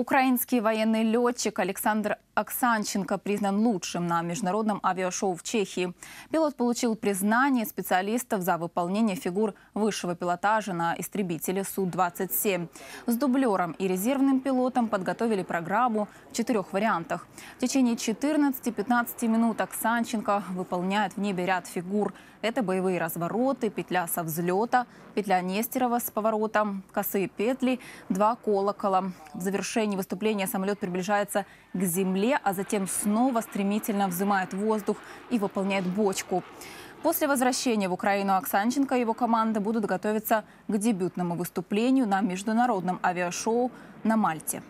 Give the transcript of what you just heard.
Украинский военный летчик Александр Оксанченко признан лучшим на международном авиашоу в Чехии. Пилот получил признание специалистов за выполнение фигур высшего пилотажа на истребителе Су-27. С дублером и резервным пилотом подготовили программу в четырех вариантах. В течение 14-15 минут Оксанченко выполняет в небе ряд фигур. Это боевые развороты, петля со взлета, петля Нестерова с поворотом, косые петли, два колокола. В завершении течение выступления самолет приближается к земле, а затем снова стремительно взымает воздух и выполняет бочку. После возвращения в Украину Оксанченко и его команда будут готовиться к дебютному выступлению на международном авиашоу на Мальте.